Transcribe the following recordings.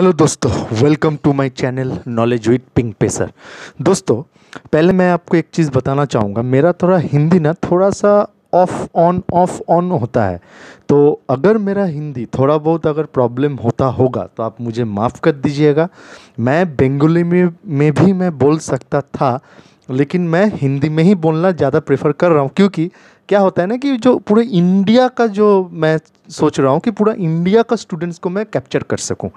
hello दोस्तों welcome to my channel knowledge with pink pacer दोस्तों पहले मैं आपको एक चीज़ बताना चाहूँगा मेरा थोड़ा हिंदी ना थोड़ा सा ऑफ ऑन ऑफ ऑन होता है तो अगर मेरा हिंदी थोड़ा बहुत अगर प्रॉब्लम होता होगा तो आप मुझे माफ़ कर दीजिएगा मैं बेंगुली में में भी मैं बोल सकता था लेकिन मैं हिंदी में ही बोलना ज़्यादा प्रेफर कर रहा हूँ क्योंकि क्या होता है ना कि जो पूरे इंडिया का जो मैं सोच रहा हूँ कि पूरा इंडिया का स्टूडेंट्स को मैं कैप्चर कर सकूँ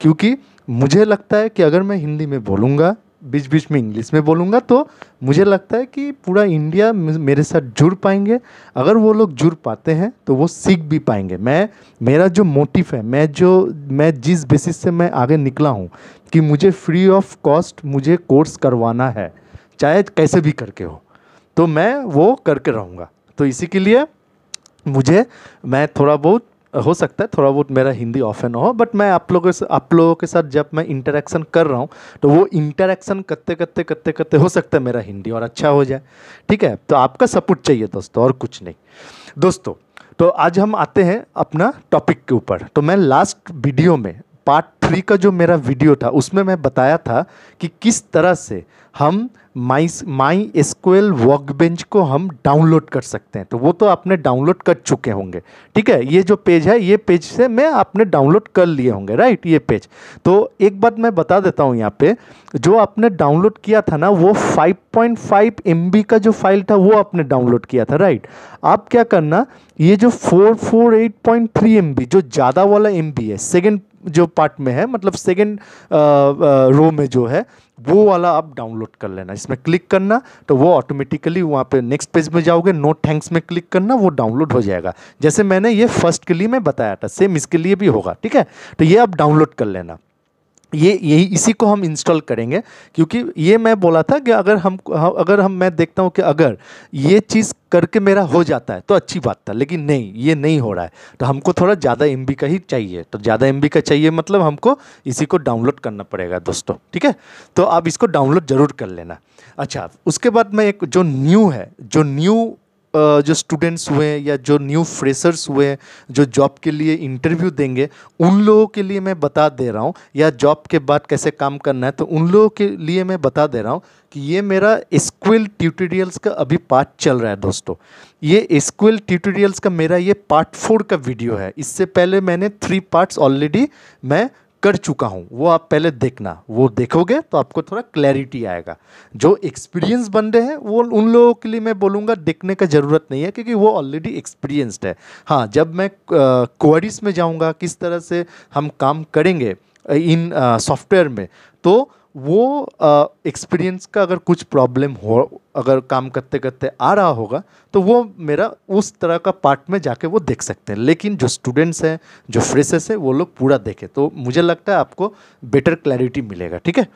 क्योंकि मुझे लगता है कि अगर मैं हिंदी में बोलूँगा बीच बीच में इंग्लिश में बोलूँगा तो मुझे लगता है कि पूरा इंडिया मेरे साथ जुड़ पाएंगे अगर वो लोग जुड़ पाते हैं तो वो सीख भी पाएंगे मैं मेरा जो मोटिव है मैं जो मैं जिस बेसिस से मैं आगे निकला हूँ कि मुझे फ्री ऑफ कॉस्ट मुझे कोर्स करवाना है चाहे कैसे भी करके हो तो मैं वो करके रहूँगा तो इसी के लिए मुझे मैं थोड़ा बहुत हो सकता है थोड़ा बहुत मेरा हिंदी ऑफ एंड हो बट मैं आप लोगों से आप लोगों के साथ जब मैं इंटरेक्शन कर रहा हूँ तो वो इंटरेक्शन करते करते करते करते हो सकता है मेरा हिंदी और अच्छा हो जाए ठीक है तो आपका सपोर्ट चाहिए दोस्तों और कुछ नहीं दोस्तों तो आज हम आते हैं अपना टॉपिक के ऊपर तो मैं लास्ट वीडियो में पार्ट थ्री का जो मेरा वीडियो था उसमें मैं बताया था कि किस तरह से हम माई माई एसक्यूएल वर्कबेंच को हम डाउनलोड कर सकते हैं तो वो तो आपने डाउनलोड कर चुके होंगे ठीक है ये जो पेज है ये पेज से मैं आपने डाउनलोड कर लिए होंगे राइट ये पेज तो एक बात मैं बता देता हूँ यहाँ पे जो आपने डाउनलोड किया था ना वो 5.5 पॉइंट का जो फाइल था वो आपने डाउनलोड किया था राइट आप क्या करना ये जो 448.3 फोर जो ज़्यादा वाला एम है सेकेंड जो पार्ट में है है मतलब सेकेंड रो uh, uh, में जो है वो वाला आप डाउनलोड कर लेना इसमें क्लिक करना तो वो ऑटोमेटिकली वहाँ पे नेक्स्ट पेज में जाओगे नो थैंक्स में क्लिक करना वो डाउनलोड हो जाएगा जैसे मैंने ये फर्स्ट के लिए मैं बताया था सेम इसके लिए भी होगा ठीक है तो ये आप डाउनलोड कर लेना ये यही इसी को हम इंस्टॉल करेंगे क्योंकि ये मैं बोला था कि अगर हम अगर हम मैं देखता हूँ कि अगर ये चीज़ करके मेरा हो जाता है तो अच्छी बात था लेकिन नहीं ये नहीं हो रहा है तो हमको थोड़ा ज़्यादा एम का ही चाहिए तो ज़्यादा एम का चाहिए मतलब हमको इसी को डाउनलोड करना पड़ेगा दोस्तों ठीक है तो आप इसको डाउनलोड ज़रूर कर लेना अच्छा उसके बाद मैं एक जो न्यू है जो न्यू जो स्टूडेंट्स हुए हैं या जो न्यू फ्रेशर्स हुए हैं जो जॉब के लिए इंटरव्यू देंगे उन लोगों के लिए मैं बता दे रहा हूँ या जॉब के बाद कैसे काम करना है तो उन लोगों के लिए मैं बता दे रहा हूँ कि ये मेरा स्क्वेल ट्यूटोरियल्स का अभी पार्ट चल रहा है दोस्तों ये स्क्वेल ट्यूटोरियल्स का मेरा ये पार्ट फोर का वीडियो है इससे पहले मैंने थ्री पार्ट्स ऑलरेडी मैं कर चुका हूँ वो आप पहले देखना वो देखोगे तो आपको थोड़ा क्लैरिटी आएगा जो एक्सपीरियंस बन रहे हैं वो उन लोगों के लिए मैं बोलूँगा देखने का ज़रूरत नहीं है क्योंकि वो ऑलरेडी एक्सपीरियंस्ड है हाँ जब मैं क्वारीज में जाऊँगा किस तरह से हम काम करेंगे इन सॉफ्टवेयर में तो वो एक्सपीरियंस का अगर कुछ प्रॉब्लम हो अगर काम करते करते आ रहा होगा तो वो मेरा उस तरह का पार्ट में जाके वो देख सकते हैं लेकिन जो स्टूडेंट्स हैं जो फ्रेशर्स हैं वो लोग पूरा देखें तो मुझे लगता है आपको बेटर क्लैरिटी मिलेगा ठीक है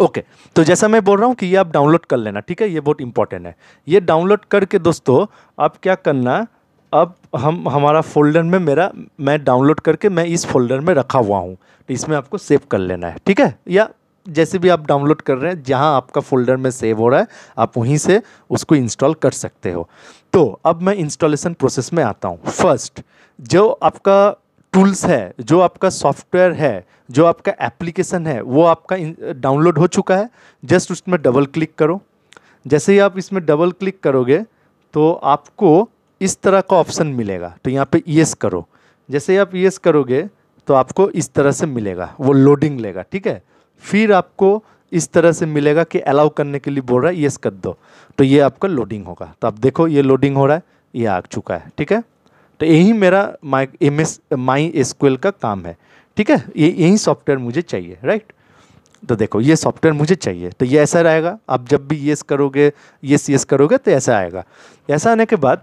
ओके okay, तो जैसा मैं बोल रहा हूँ कि ये आप डाउनलोड कर लेना ठीक है ये बहुत इंपॉर्टेंट है ये डाउनलोड करके दोस्तों आप क्या करना अब हम हमारा फोल्डर में मेरा मैं डाउनलोड करके मैं इस फोल्डर में रखा हुआ हूँ तो इसमें आपको सेव कर लेना है ठीक है या जैसे भी आप डाउनलोड कर रहे हैं जहाँ आपका फोल्डर में सेव हो रहा है आप वहीं से उसको इंस्टॉल कर सकते हो तो अब मैं इंस्टॉलेशन प्रोसेस में आता हूँ फर्स्ट जो आपका टूल्स है जो आपका सॉफ्टवेयर है जो आपका एप्लीकेशन है वो आपका डाउनलोड हो चुका है जस्ट उसमें डबल क्लिक करो जैसे ही आप इसमें डबल क्लिक करोगे तो आपको इस तरह का ऑप्शन मिलेगा तो यहाँ पे यस करो जैसे ही आप यस करोगे तो आपको इस तरह से मिलेगा वो लोडिंग लेगा ठीक है फिर आपको इस तरह से मिलेगा कि अलाउ करने के लिए बोल रहा है येस कर दो तो ये आपका लोडिंग होगा तो आप देखो ये लोडिंग हो रहा है ये आ चुका है ठीक है तो यही मेरा माई एम एस माई एसक्ल का काम है ठीक है ये यही सॉफ्टवेयर मुझे चाहिए राइट तो देखो ये सॉफ्टवेयर मुझे चाहिए तो ये ऐसा रहेगा आप जब भी येस करोगे येस येस करोगे तो ऐसा आएगा ऐसा आने के बाद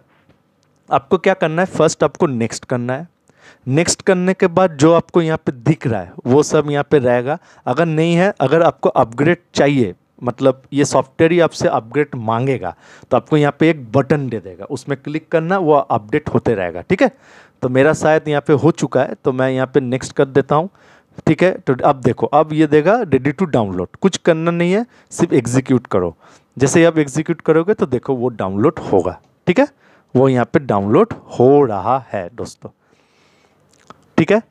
आपको क्या करना है फर्स्ट आपको नेक्स्ट करना है नेक्स्ट करने के बाद जो आपको यहाँ पे दिख रहा है वो सब यहाँ पे रहेगा अगर नहीं है अगर आपको अपग्रेड चाहिए मतलब ये सॉफ्टवेयर ही आपसे अपग्रेड मांगेगा तो आपको यहाँ पे एक बटन दे देगा उसमें क्लिक करना वो अपडेट होते रहेगा ठीक है तो मेरा शायद यहाँ पे हो चुका है तो मैं यहाँ पे नेक्स्ट कर देता हूँ ठीक है तो अब देखो अब ये देगा रेडी टू डाउनलोड कुछ करना नहीं है सिर्फ एग्जीक्यूट करो जैसे आप एग्जीक्यूट करोगे तो देखो वो डाउनलोड होगा ठीक है वो यहाँ पे डाउनलोड हो रहा है दोस्तों ठीक है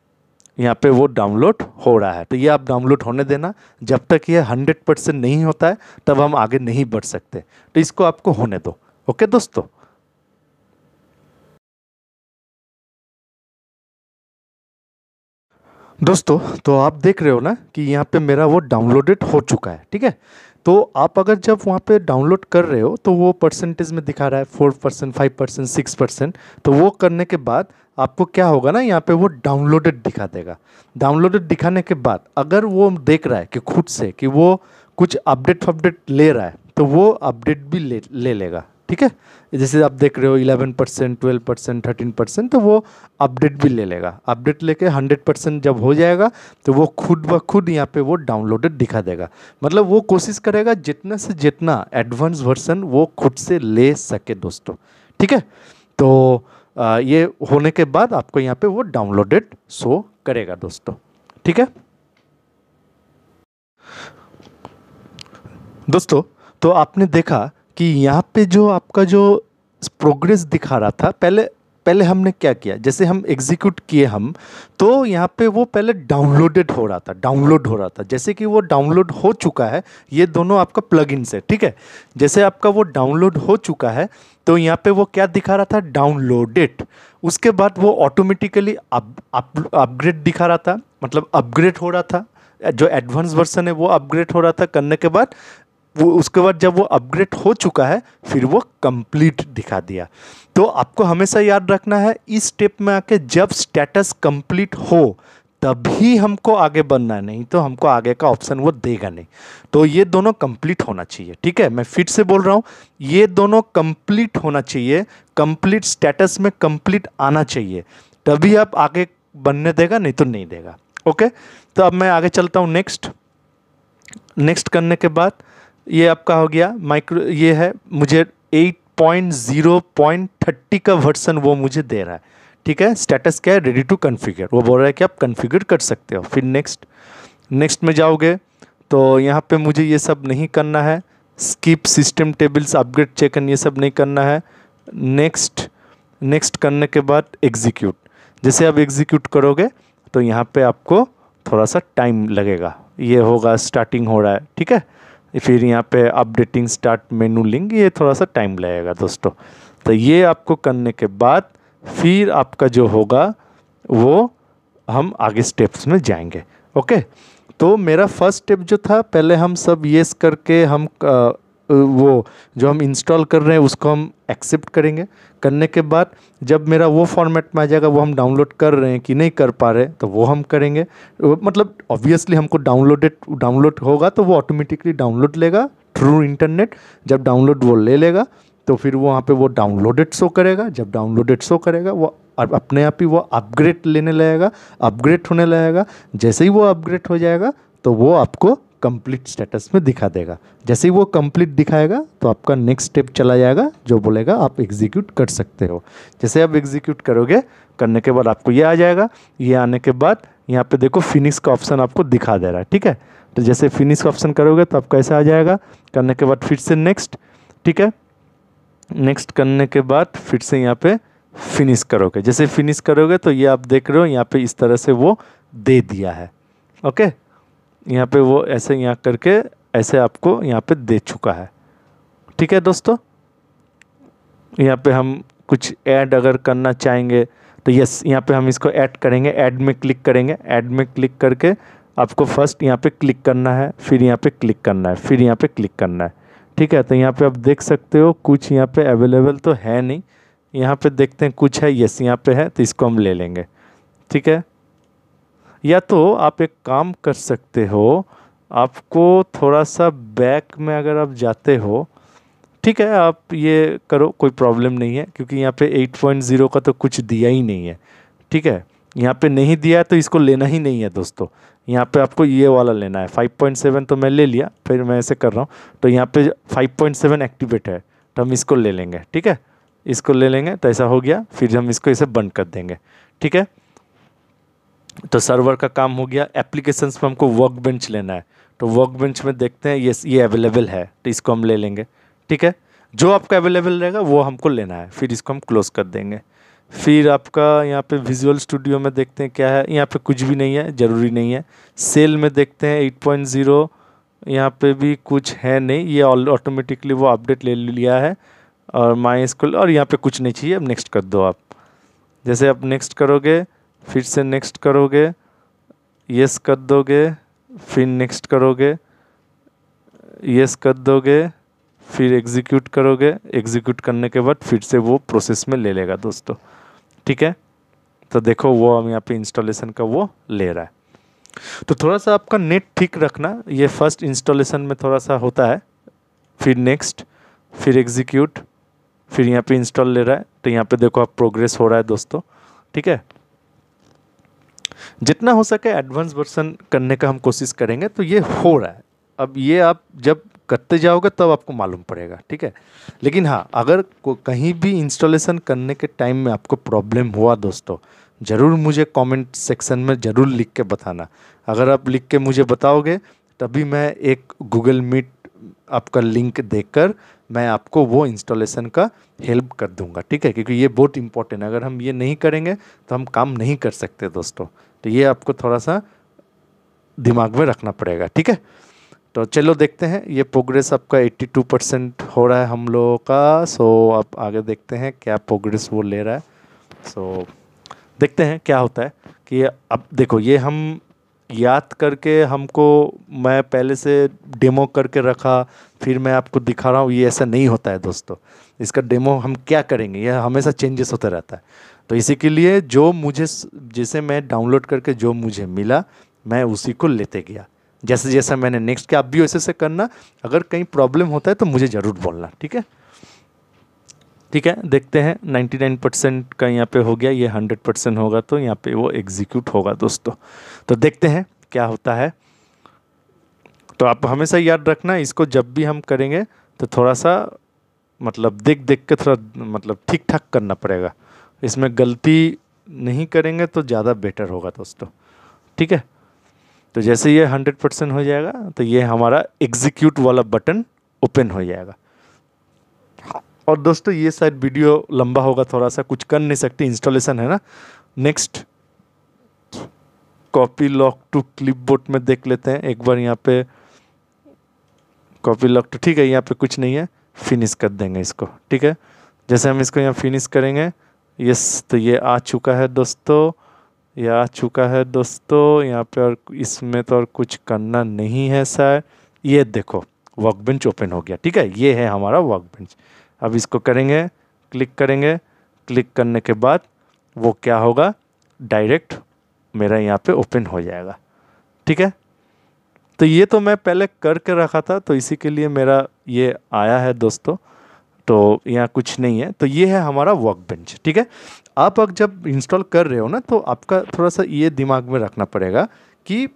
यहाँ पे वो डाउनलोड हो रहा है तो ये आप डाउनलोड होने देना जब तक ये हंड्रेड परसेंट नहीं होता है तब हम आगे नहीं बढ़ सकते तो इसको आपको होने दो ओके दोस्तों दोस्तों तो आप देख रहे हो ना कि यहाँ पे मेरा वो डाउनलोडेड हो चुका है ठीक है तो आप अगर जब वहाँ पे डाउनलोड कर रहे हो तो वो परसेंटेज में दिखा रहा है four percent five percent six percent तो वो करने के बाद आपको क्या होगा ना यहाँ पे वो डाउनलोडेड दिखा देगा डाउनलोडेड दिखाने के बाद अगर वो देख रहा है कि खुद से कि वो कुछ अपडेट अपडेट ले रहा है तो वो अपडेट भी ले ले लेगा ठीक है जैसे आप देख रहे हो 11 percent twelve percent thirteen percent तो वो अपडेट भी ले लेगा अपडेट लेके 100 परसेंट जब हो जाएगा तो वो खुद ब खुद यहाँ पे वो डाउनलोडेड दिखा देगा मतलब वो कोशिश करेगा जितना से जितना एडवांस वर्सन वो खुद से ले सके दोस्तों ठीक है तो आ, ये होने के बाद आपको यहाँ पे वो डाउनलोडेड शो करेगा दोस्तों ठीक है दोस्तों तो आपने देखा कि यहाँ पे जो आपका जो प्रोग्रेस दिखा रहा था पहले पहले हमने क्या किया जैसे हम एग्जीक्यूट किए हम तो यहाँ पे वो पहले डाउनलोडेड हो रहा था डाउनलोड हो रहा था जैसे कि वो डाउनलोड हो चुका है ये दोनों आपका प्लग इन से ठीक है जैसे आपका वो डाउनलोड हो चुका है तो यहाँ पे वो क्या दिखा रहा था डाउनलोडेड उसके बाद वो ऑटोमेटिकली अपग्रेड दिखा रहा था मतलब अपग्रेड हो रहा था जो एडवांस वर्सन है वो अपग्रेड हो रहा था करने के बाद वो उसके बाद जब वो अपग्रेड हो चुका है फिर वो कंप्लीट दिखा दिया तो आपको हमेशा याद रखना है इस स्टेप में आके जब स्टेटस कंप्लीट हो तभी हमको आगे बढ़ना है नहीं तो हमको आगे का ऑप्शन वो देगा नहीं तो ये दोनों कंप्लीट होना चाहिए ठीक है मैं फिर से बोल रहा हूँ ये दोनों कंप्लीट होना चाहिए कंप्लीट स्टेटस में कंप्लीट आना चाहिए तभी आप आगे बनने देगा नहीं तो नहीं देगा ओके तो अब मैं आगे चलता हूँ नेक्स्ट नेक्स्ट करने के बाद ये आपका हो गया माइक्रो ये है मुझे eight point zero point thirty का वर्सन वो मुझे दे रहा है ठीक है स्टेटस क्या है रेडी टू कन्फिगर वो बोल रहा है कि आप कन्फिगर कर सकते हो फिर नेक्स्ट नेक्स्ट में जाओगे तो यहाँ पे मुझे ये सब नहीं करना है skip system tables upgrade check and ये सब नहीं करना है नेक्स्ट नेक्स्ट करने के बाद एग्जीक्यूट जैसे आप एग्जीक्यूट करोगे तो यहाँ पे आपको थोड़ा सा टाइम लगेगा ये होगा स्टार्टिंग हो रहा है ठीक है फिर यहाँ पे अपडेटिंग स्टार्ट मेनू लिंक ये थोड़ा सा टाइम लगेगा दोस्तों तो ये आपको करने के बाद फिर आपका जो होगा वो हम आगे स्टेप्स में जाएंगे ओके तो मेरा फर्स्ट स्टेप जो था पहले हम सब येस करके हम वो जो हम इंस्टॉल कर रहे हैं उसको हम एक्सेप्ट करेंगे करने के बाद जब मेरा वो फॉर्मेट में आ जाएगा वो हम डाउनलोड कर रहे हैं कि नहीं कर पा रहे तो वो हम करेंगे मतलब ऑब्वियसली हमको डाउनलोडेड डाउनलोड होगा तो वो ऑटोमेटिकली डाउनलोड लेगा थ्रू इंटरनेट जब डाउनलोड वो ले लेगा तो फिर वो वहाँ पे वो डाउनलोडेड शो करेगा जब डाउनलोडेड शो करेगा वो अपने आप ही वो अपग्रेड लेने लगेगा अपग्रेड होने लगेगा जैसे ही वो अपग्रेड हो जाएगा तो वो आपको कंप्लीट स्टेटस में दिखा देगा जैसे ही वो कंप्लीट दिखाएगा तो आपका नेक्स्ट स्टेप चला जाएगा जो बोलेगा आप एग्जीक्यूट कर सकते हो जैसे आप एग्जीक्यूट करोगे करने के बाद आपको ये आ जाएगा ये आने के बाद यहाँ पे देखो फिनिश का ऑप्शन आपको दिखा दे रहा है ठीक है तो जैसे फिनिश का ऑप्शन करोगे तो आपका ऐसा आ जाएगा करने के बाद फिर से नेक्स्ट ठीक है नेक्स्ट करने के बाद फिर से यहाँ पे फिनिश करोगे जैसे फिनिश करोगे तो ये आप देख रहे हो यहाँ पे इस तरह से वो दे दिया है ओके यहाँ पे वो ऐसे यहाँ करके ऐसे आपको यहाँ पे दे चुका है ठीक है दोस्तों यहाँ पे हम कुछ ऐड अगर करना चाहेंगे तो यस यहाँ पे हम इसको ऐड करेंगे ऐड में क्लिक करेंगे ऐड में क्लिक करके आपको फर्स्ट यहाँ पे क्लिक करना है फिर यहाँ पे क्लिक करना है फिर यहाँ पे क्लिक करना है ठीक है तो यहाँ पे आप देख सकते हो कुछ यहाँ पे अवेलेबल तो है नहीं यहाँ पे देखते हैं कुछ है यस यहाँ पे है तो इसको हम ले लेंगे ठीक है या तो आप एक काम कर सकते हो आपको थोड़ा सा बैक में अगर आप जाते हो ठीक है आप ये करो कोई प्रॉब्लम नहीं है क्योंकि यहाँ पे 8.0 का तो कुछ दिया ही नहीं है ठीक है यहाँ पे नहीं दिया है तो इसको लेना ही नहीं है दोस्तों यहाँ पे आपको ये वाला लेना है 5.7 तो मैं ले लिया फिर मैं ऐसे कर रहा हूँ तो यहाँ पे 5.7 एक्टिवेट है तो हम इसको ले लेंगे ठीक है इसको ले लेंगे तो ऐसा हो गया फिर हम इसको ऐसे बंद कर देंगे ठीक है तो सर्वर का काम हो गया एप्लीकेशन पर हमको वर्क बेंच लेना है तो वर्क बेंच में देखते हैं ये ये अवेलेबल है तो इसको हम ले लेंगे ठीक है जो आपका अवेलेबल रहेगा वो हमको लेना है फिर इसको हम क्लोज कर देंगे फिर आपका यहाँ पे विजुअल स्टूडियो में देखते हैं क्या है यहाँ पे कुछ भी नहीं है ज़रूरी नहीं है सेल में देखते हैं 8.0 यहाँ पर भी कुछ है नहीं ये ऑटोमेटिकली वो अपडेट ले लिया है और माई स्कूल और यहाँ पे कुछ नहीं चाहिए अब नेक्स्ट कर दो आप जैसे आप नेक्स्ट करोगे फिर से नेक्स्ट करोगे यस कर दोगे फिर नेक्स्ट करोगे यस कर दोगे फिर एग्जीक्यूट करोगे एग्जीक्यूट करने के बाद फिर से वो प्रोसेस में ले लेगा दोस्तों ठीक है तो देखो वो हम यहाँ पे इंस्टॉलेशन का वो ले रहा है तो थोड़ा सा आपका नेट ठीक रखना ये फर्स्ट इंस्टॉलेशन में थोड़ा सा होता है फिर नेक्स्ट फिर एग्जीक्यूट फिर यहाँ पे इंस्टॉल ले रहा है तो यहाँ पे देखो आप प्रोग्रेस हो रहा है दोस्तों ठीक है जितना हो सके एडवांस वर्सन करने का हम कोशिश करेंगे तो ये हो रहा है अब ये आप जब करते जाओगे तब आपको मालूम पड़ेगा ठीक है लेकिन हाँ अगर कहीं भी इंस्टॉलेशन करने के टाइम में आपको प्रॉब्लम हुआ दोस्तों ज़रूर मुझे कमेंट सेक्शन में ज़रूर लिख के बताना अगर आप लिख के मुझे बताओगे तभी मैं एक गूगल मीट आपका लिंक देकर मैं आपको वो इंस्टॉलेशन का हेल्प कर दूंगा ठीक है क्योंकि ये बहुत इंपॉर्टेंट है अगर हम ये नहीं करेंगे तो हम काम नहीं कर सकते दोस्तों तो ये आपको थोड़ा सा दिमाग में रखना पड़ेगा ठीक है तो चलो देखते हैं ये प्रोग्रेस आपका 82 परसेंट हो रहा है हम लोगों का सो आप आगे देखते हैं क्या प्रोग्रेस वो ले रहा है सो देखते हैं क्या होता है कि अब देखो ये हम याद करके हमको मैं पहले से डेमो करके रखा फिर मैं आपको दिखा रहा हूँ ये ऐसा नहीं होता है दोस्तों इसका डेमो हम क्या करेंगे यह हमेशा चेंजेस होता रहता है तो इसी के लिए जो मुझे जैसे मैं डाउनलोड करके जो मुझे मिला मैं उसी को लेते गया जैसे जैसा मैंने नेक्स्ट क्या आप भी वैसे से करना अगर कहीं प्रॉब्लम होता है तो मुझे ज़रूर बोलना ठीक है ठीक है देखते हैं 99 परसेंट का यहाँ पे हो गया ये 100 परसेंट होगा तो यहाँ पे वो एग्जीक्यूट होगा दोस्तों तो देखते हैं क्या होता है तो आप हमेशा याद रखना इसको जब भी हम करेंगे तो थोड़ा सा मतलब देख देख के थोड़ा मतलब ठीक ठाक करना पड़ेगा इसमें गलती नहीं करेंगे तो ज़्यादा बेटर होगा दोस्तों ठीक है तो जैसे ये हंड्रेड परसेंट हो जाएगा तो ये हमारा एग्जीक्यूट वाला बटन ओपन हो जाएगा और दोस्तों ये शायद वीडियो लंबा होगा थोड़ा सा कुछ कर नहीं सकते इंस्टॉलेशन है ना next copy lock to clip में देख लेते हैं एक बार यहाँ पे कॉपी लॉक टू तो ठीक है यहाँ पे कुछ नहीं है फिनिश कर देंगे इसको ठीक है जैसे हम इसको यहाँ फिनिश करेंगे यस तो ये आ चुका है दोस्तों ये आ चुका है दोस्तों यहाँ पे और इसमें तो और कुछ करना नहीं है सर ये देखो वर्क बेंच ओपन हो गया ठीक है ये है हमारा वर्क बेंच अब इसको करेंगे क्लिक करेंगे क्लिक करने के बाद वो क्या होगा डायरेक्ट मेरा यहाँ पे ओपन हो जाएगा ठीक है तो ये तो मैं पहले करके रखा था तो इसी के लिए मेरा ये आया है दोस्तों तो यहाँ कुछ नहीं है तो ये है हमारा वर्क बेंच ठीक है आप अगर जब इंस्टॉल कर रहे हो ना तो आपका थोड़ा सा ये दिमाग में रखना पड़ेगा कि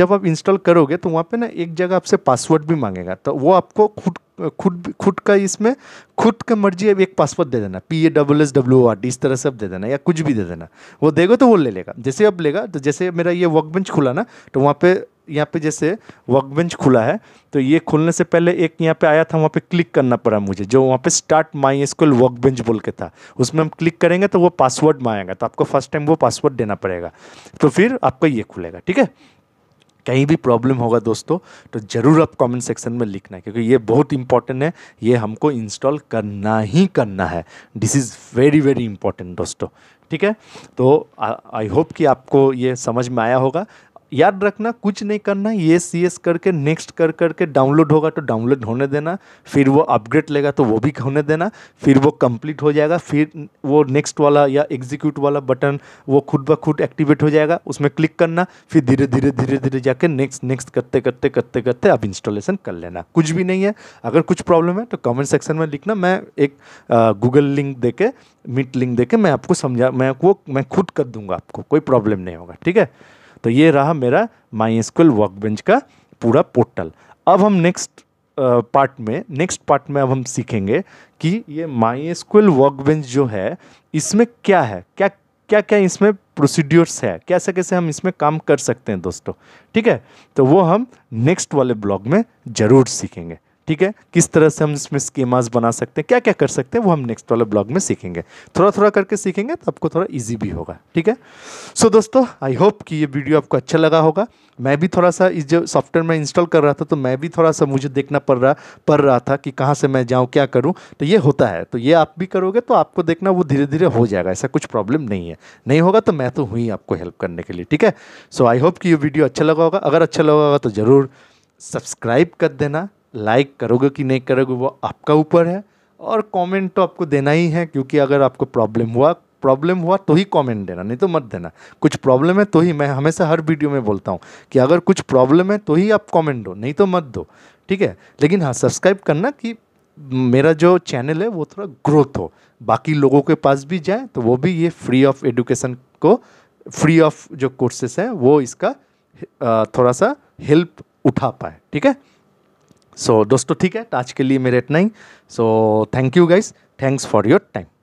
जब आप इंस्टॉल करोगे तो वहाँ पे ना एक जगह आपसे पासवर्ड भी मांगेगा तो वो आपको खुद खुद खुद का इसमें खुद का मर्जी अब एक पासवर्ड दे देना P A double S W R D इस तरह से अब दे देना या कुछ भी दे देना वो देगा तो वो ले लेगा जैसे अब लेगा तो जैसे मेरा ये वर्क बेंच खुला ना तो वहाँ पे यहाँ पे जैसे वर्क बेंच खुला है तो ये खुलने से पहले एक यहाँ पे आया था वहाँ पे क्लिक करना पड़ा मुझे जो वहाँ पे start my school work bench बोल के था उसमें हम क्लिक करेंगे तो वो पासवर्ड मांगेगा तो आपको फर्स्ट टाइम वो पासवर्ड देना पड़ेगा तो फिर आपका ये खुलेगा ठीक है कहीं भी प्रॉब्लम होगा दोस्तों तो ज़रूर आप कमेंट सेक्शन में लिखना है क्योंकि ये बहुत इंपॉर्टेंट है ये हमको इंस्टॉल करना ही करना है this is very very important दोस्तों ठीक है तो आई होप कि आपको ये समझ में आया होगा याद रखना कुछ नहीं करना ये सी एस करके नेक्स्ट कर करके डाउनलोड होगा तो डाउनलोड होने देना फिर वो अपग्रेड लेगा तो वो भी होने देना फिर वो कंप्लीट हो जाएगा फिर वो नेक्स्ट वाला या एग्जीक्यूट वाला बटन वो खुद ब खुद एक्टिवेट हो जाएगा उसमें क्लिक करना फिर धीरे धीरे धीरे धीरे जाके नेक्स्ट नेक्स्ट करते करते करते करते आप इंस्टॉलेशन कर लेना कुछ भी नहीं है अगर कुछ प्रॉब्लम है तो कमेंट सेक्शन में लिखना मैं एक गूगल लिंक दे के मीट लिंक दे के मैं आपको समझा मैं वो मैं खुद कर दूंगा आपको कोई प्रॉब्लम नहीं होगा ठीक है तो ये रहा मेरा माई स्कूल वर्कबेंच का पूरा पोर्टल अब हम नेक्स्ट पार्ट में नेक्स्ट पार्ट में अब हम सीखेंगे कि ये माई स्कूल वर्कबेंच जो है इसमें क्या है क्या क्या क्या इसमें प्रोसीड्योर्स है कैसे कैसे हम इसमें काम कर सकते हैं दोस्तों ठीक है तो वो हम नेक्स्ट वाले ब्लॉग में ज़रूर सीखेंगे ठीक है किस तरह से हम इसमें स्कीमाज बना सकते हैं क्या क्या कर सकते हैं वो हम नेक्स्ट वाले ब्लॉग में सीखेंगे थोड़ा थोड़ा करके सीखेंगे तो आपको थोड़ा ईजी भी होगा ठीक है सो so, दोस्तों आई होप कि ये वीडियो आपको अच्छा लगा होगा मैं भी थोड़ा सा इस जो सॉफ्टवेयर में इंस्टॉल कर रहा था तो मैं भी थोड़ा सा मुझे देखना पड़ रहा पड़ रहा था कि कहाँ से मैं जाऊँ क्या करूँ तो ये होता है तो ये आप भी करोगे तो आपको देखना वो धीरे धीरे हो जाएगा ऐसा कुछ प्रॉब्लम नहीं है नहीं होगा तो मैं तो हुई आपको हेल्प करने के लिए ठीक है सो आई होप कि ये वीडियो अच्छा लगा होगा अगर अच्छा लगा होगा तो ज़रूर सब्सक्राइब कर देना लाइक करोगे कि नहीं करोगे वो आपका ऊपर है और कमेंट तो आपको देना ही है क्योंकि अगर आपको प्रॉब्लम हुआ प्रॉब्लम हुआ तो ही कमेंट देना नहीं तो मत देना कुछ प्रॉब्लम है तो ही मैं हमेशा हर वीडियो में बोलता हूँ कि अगर कुछ प्रॉब्लम है तो ही आप कमेंट दो नहीं तो मत दो ठीक है लेकिन हाँ सब्सक्राइब करना कि मेरा जो चैनल है वो थोड़ा ग्रोथ हो बाकी लोगों के पास भी जाए तो वो भी ये फ्री ऑफ एडुकेशन को फ्री ऑफ जो कोर्सेस है वो इसका थोड़ा सा हेल्प उठा पाए ठीक है सो दोस्तों ठीक है तो आज के लिए मेरे इतना ही so thank you guys thanks for your time